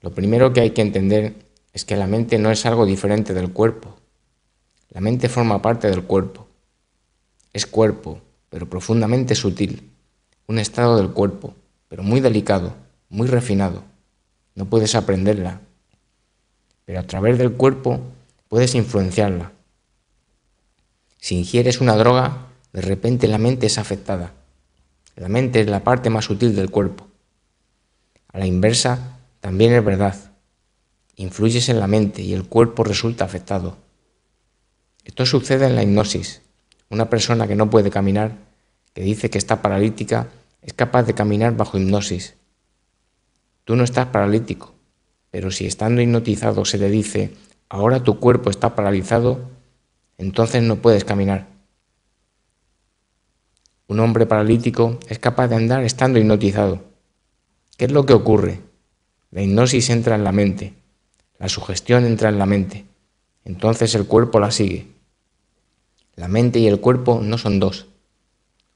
Lo primero que hay que entender es que la mente no es algo diferente del cuerpo. La mente forma parte del cuerpo. Es cuerpo, pero profundamente sutil. Un estado del cuerpo, pero muy delicado, muy refinado. No puedes aprenderla, pero a través del cuerpo puedes influenciarla. Si ingieres una droga, de repente la mente es afectada. La mente es la parte más sutil del cuerpo. A la inversa, también es verdad. Influyes en la mente y el cuerpo resulta afectado. Esto sucede en la hipnosis. Una persona que no puede caminar, que dice que está paralítica, es capaz de caminar bajo hipnosis. Tú no estás paralítico, pero si estando hipnotizado se te dice, ahora tu cuerpo está paralizado, entonces no puedes caminar. Un hombre paralítico es capaz de andar estando hipnotizado. ¿Qué es lo que ocurre? La hipnosis entra en la mente, la sugestión entra en la mente, entonces el cuerpo la sigue. La mente y el cuerpo no son dos.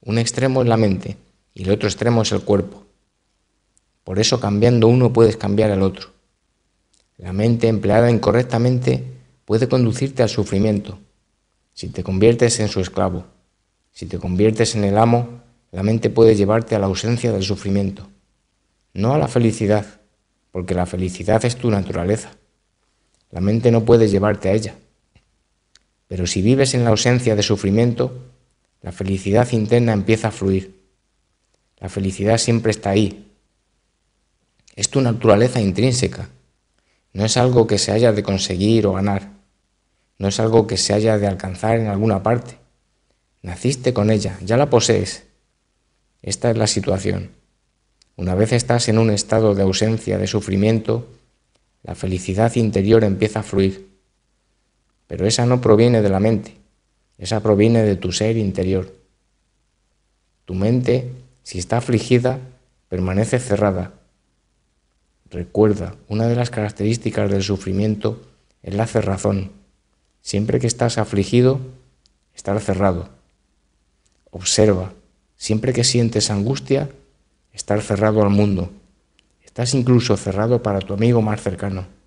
Un extremo es la mente y el otro extremo es el cuerpo. Por eso cambiando uno puedes cambiar al otro. La mente empleada incorrectamente puede conducirte al sufrimiento. Si te conviertes en su esclavo, si te conviertes en el amo, la mente puede llevarte a la ausencia del sufrimiento, no a la felicidad, porque la felicidad es tu naturaleza. La mente no puede llevarte a ella. Pero si vives en la ausencia de sufrimiento, la felicidad interna empieza a fluir. La felicidad siempre está ahí. Es tu naturaleza intrínseca. No es algo que se haya de conseguir o ganar. No es algo que se haya de alcanzar en alguna parte. Naciste con ella, ya la posees. Esta es la situación. Una vez estás en un estado de ausencia, de sufrimiento, la felicidad interior empieza a fluir. Pero esa no proviene de la mente, esa proviene de tu ser interior. Tu mente, si está afligida, permanece cerrada. Recuerda, una de las características del sufrimiento es la cerrazón. Siempre que estás afligido, estar cerrado. Observa, siempre que sientes angustia, estar cerrado al mundo. Estás incluso cerrado para tu amigo más cercano.